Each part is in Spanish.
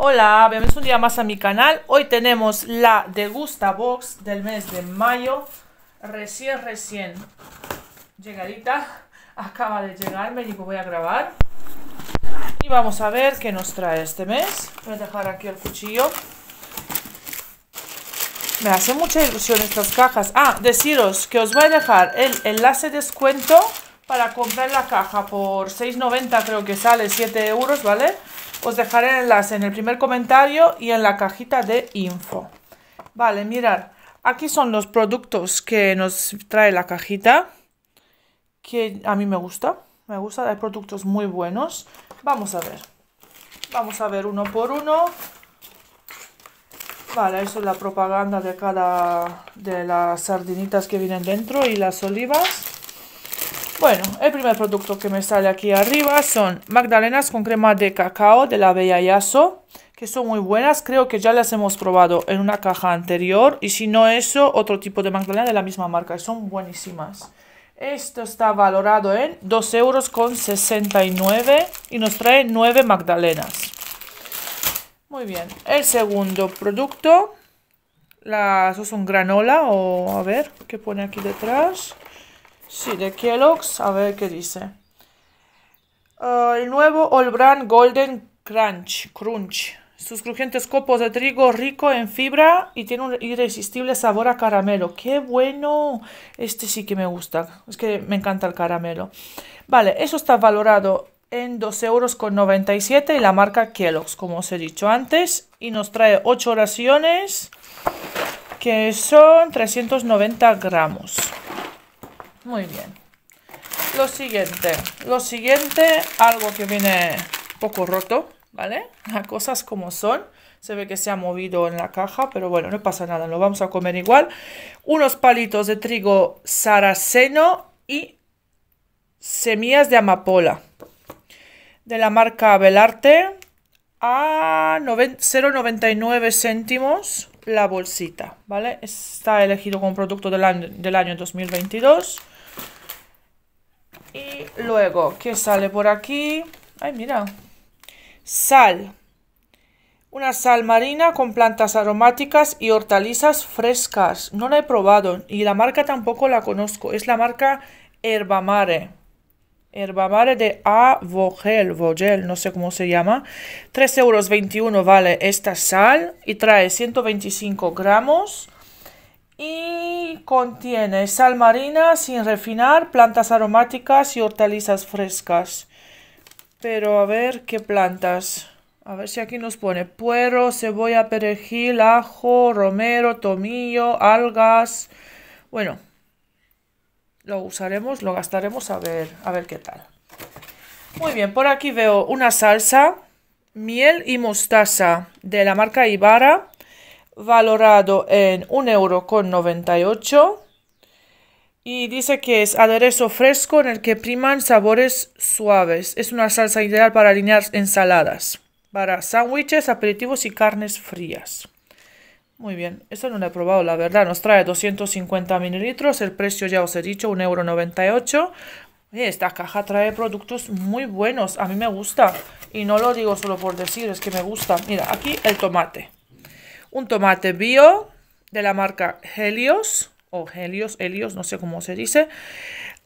Hola, bienvenidos un día más a mi canal. Hoy tenemos la Degusta Box del mes de mayo. Recién, recién llegadita. Acaba de llegar, me digo voy a grabar. Y vamos a ver qué nos trae este mes. Voy a dejar aquí el cuchillo. Me hace mucha ilusión estas cajas. Ah, deciros que os voy a dejar el enlace descuento para comprar la caja por 6,90 creo que sale, 7 euros, ¿vale? vale os dejaré en en el primer comentario y en la cajita de info. Vale, mirar. Aquí son los productos que nos trae la cajita. Que a mí me gusta. Me gusta. Hay productos muy buenos. Vamos a ver. Vamos a ver uno por uno. Vale, eso es la propaganda de cada de las sardinitas que vienen dentro y las olivas. Bueno, el primer producto que me sale aquí arriba son magdalenas con crema de cacao de la Bella Yaso, que son muy buenas, creo que ya las hemos probado en una caja anterior, y si no eso, otro tipo de magdalena de la misma marca, son buenísimas. Esto está valorado en 2,69 euros con y nos trae 9 magdalenas. Muy bien, el segundo producto, las, son granola o a ver, ¿qué pone aquí detrás? Sí, de Kellogg's. A ver qué dice. Ah, el nuevo All Brand Golden Crunch. Crunch. Sus crujientes copos de trigo rico en fibra y tiene un irresistible sabor a caramelo. ¡Qué bueno! Este sí que me gusta. Es que me encanta el caramelo. Vale, eso está valorado en 12,97 euros y la marca Kellogg's, como os he dicho antes. Y nos trae 8 oraciones que son 390 gramos. Muy bien. Lo siguiente. Lo siguiente, algo que viene poco roto, ¿vale? Las cosas como son. Se ve que se ha movido en la caja, pero bueno, no pasa nada, lo vamos a comer igual. Unos palitos de trigo saraceno y semillas de amapola. De la marca Belarte a 0,99 céntimos la bolsita, ¿vale? Está elegido como producto del año, del año 2022. Luego, ¿qué sale por aquí? Ay, mira. Sal. Una sal marina con plantas aromáticas y hortalizas frescas. No la he probado y la marca tampoco la conozco. Es la marca Herbamare. Herbamare de A. Vogel, Vogel, no sé cómo se llama. 3,21 euros vale esta sal y trae 125 gramos Contiene sal marina sin refinar, plantas aromáticas y hortalizas frescas. Pero a ver qué plantas. A ver si aquí nos pone puerro, cebolla, perejil, ajo, romero, tomillo, algas. Bueno, lo usaremos, lo gastaremos a ver, a ver qué tal. Muy bien, por aquí veo una salsa, miel y mostaza de la marca Ibarra valorado en 1,98 euro y dice que es aderezo fresco en el que priman sabores suaves. Es una salsa ideal para alinear ensaladas, para sándwiches, aperitivos y carnes frías. Muy bien, esto no lo he probado, la verdad. Nos trae 250 mililitros, el precio ya os he dicho, 1,98€. Esta caja trae productos muy buenos, a mí me gusta. Y no lo digo solo por decir, es que me gusta. Mira, aquí el tomate un tomate bio de la marca Helios, o Helios, Helios, no sé cómo se dice,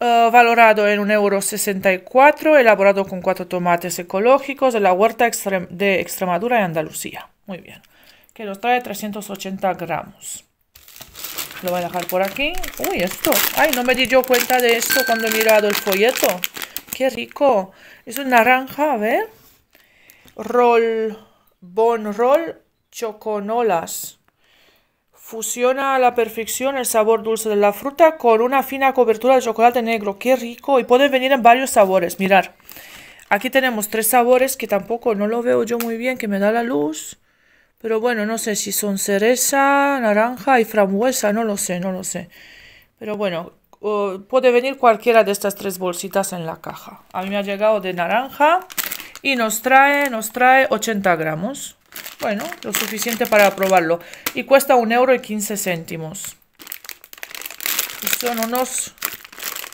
eh, valorado en 1,64 euro, elaborado con cuatro tomates ecológicos de la huerta de Extremadura y Andalucía. Muy bien, que nos trae 380 gramos. Lo voy a dejar por aquí. Uy, esto. Ay, no me di yo cuenta de esto cuando he mirado el folleto. Qué rico. Es un naranja, a ver. Roll, bon roll choconolas. Fusiona a la perfección el sabor dulce de la fruta con una fina cobertura de chocolate negro. ¡Qué rico! Y puede venir en varios sabores. Mirar. Aquí tenemos tres sabores que tampoco no lo veo yo muy bien, que me da la luz. Pero bueno, no sé si son cereza, naranja y frambuesa. No lo sé, no lo sé. Pero bueno, puede venir cualquiera de estas tres bolsitas en la caja. A mí me ha llegado de naranja y nos trae, nos trae 80 gramos. Bueno, lo suficiente para probarlo. Y cuesta un euro y 15 céntimos. son unos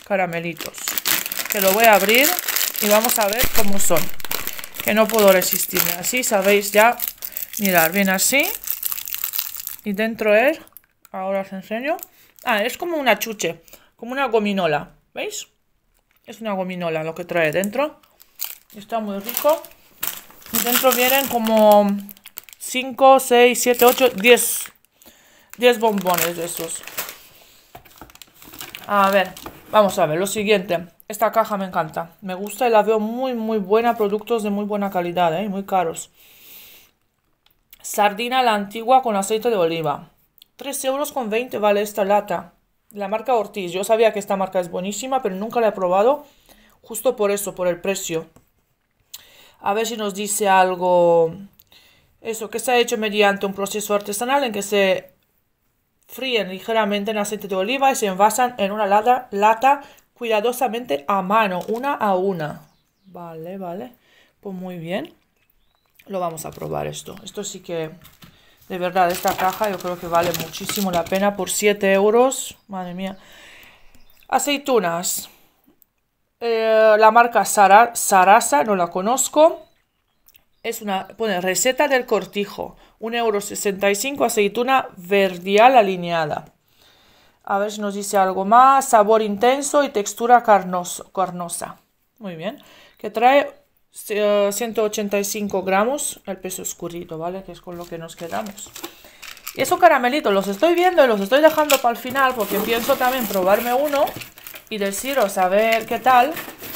caramelitos. Que lo voy a abrir y vamos a ver cómo son. Que no puedo resistirme. Así sabéis ya. Mirad, viene así. Y dentro es... Ahora os enseño. Ah, es como una chuche. Como una gominola. ¿Veis? Es una gominola lo que trae dentro. Está muy rico. Y dentro vienen como 5, 6, 7, 8, 10. 10 bombones de esos. A ver, vamos a ver, lo siguiente. Esta caja me encanta. Me gusta y la veo muy, muy buena. Productos de muy buena calidad, ¿eh? Muy caros. Sardina la antigua con aceite de oliva. 3 euros con 20 vale esta lata. La marca Ortiz. Yo sabía que esta marca es buenísima, pero nunca la he probado. Justo por eso, por el precio. A ver si nos dice algo eso que ha hecho mediante un proceso artesanal en que se fríen ligeramente en aceite de oliva y se envasan en una lata, lata cuidadosamente a mano, una a una. Vale, vale. Pues muy bien. Lo vamos a probar esto. Esto sí que, de verdad, esta caja yo creo que vale muchísimo la pena por 7 euros. Madre mía. Aceitunas. Eh, la marca Sara, Sarasa, no la conozco es una, receta del cortijo, 1,65€ aceituna verdial alineada. A ver si nos dice algo más, sabor intenso y textura carnosa. Muy bien, que trae 185 eh, gramos, el peso escurrido, ¿vale? Que es con lo que nos quedamos. Y un caramelito los estoy viendo y los estoy dejando para el final porque pienso también probarme uno y deciros a ver qué tal,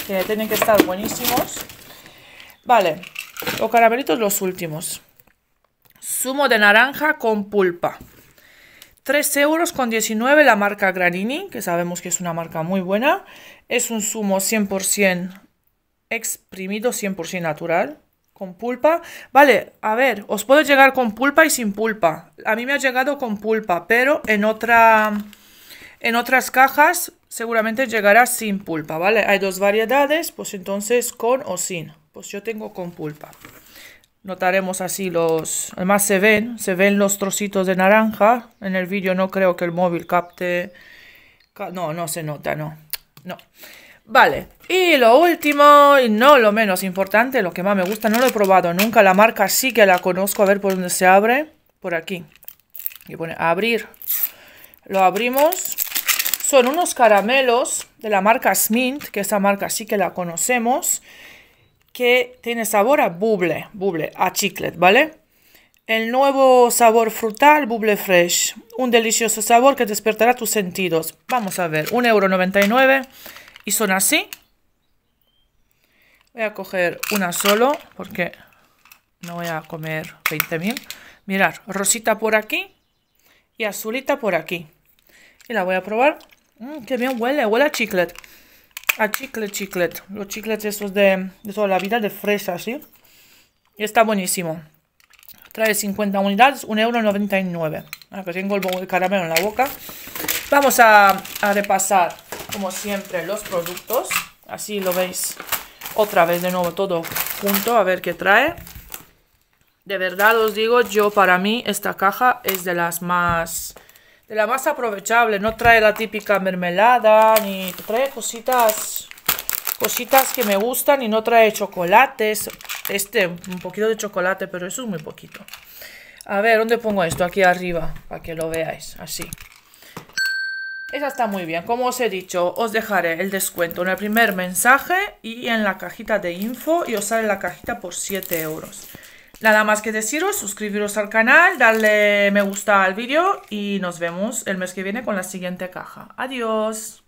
que tienen que estar buenísimos. Vale, o caramelitos los últimos. Zumo de naranja con pulpa. 3 euros con 19 la marca Granini, que sabemos que es una marca muy buena. Es un zumo 100% exprimido, 100% natural, con pulpa. Vale, a ver, os puedo llegar con pulpa y sin pulpa. A mí me ha llegado con pulpa, pero en otra... En otras cajas seguramente llegará sin pulpa, ¿vale? Hay dos variedades, pues entonces con o sin pues yo tengo con pulpa. Notaremos así los... Además se ven, se ven los trocitos de naranja. En el vídeo no creo que el móvil capte... No, no se nota, no. No. Vale, y lo último, y no lo menos importante, lo que más me gusta, no lo he probado nunca, la marca sí que la conozco, a ver por dónde se abre, por aquí, y pone abrir, lo abrimos, son unos caramelos de la marca Smint, que esa marca sí que la conocemos, que tiene sabor a buble, buble, a chiclet, ¿vale? El nuevo sabor frutal Buble Fresh, un delicioso sabor que despertará tus sentidos. Vamos a ver, 1,99€ y son así. Voy a coger una solo porque no voy a comer 20.000. Mirad, rosita por aquí y azulita por aquí. Y la voy a probar. que mm, ¡Qué bien huele! Huele a chiclet a chicle chiclet. Los chiclets esos de, de toda la vida, de fresa, ¿sí? Y está buenísimo. Trae 50 unidades, 1,99€. Ahora que tengo el caramelo en la boca. Vamos a repasar, como siempre, los productos. Así lo veis otra vez de nuevo todo junto, a ver qué trae. De verdad os digo, yo para mí esta caja es de las más la más aprovechable. No trae la típica mermelada, ni trae cositas, cositas que me gustan y no trae chocolates. Este, un poquito de chocolate, pero eso es muy poquito. A ver, ¿dónde pongo esto? Aquí arriba, para que lo veáis, así. Esa está muy bien. Como os he dicho, os dejaré el descuento en el primer mensaje y en la cajita de info y os sale la cajita por 7 euros. Nada más que deciros, suscribiros al canal, darle me gusta al vídeo y nos vemos el mes que viene con la siguiente caja. Adiós.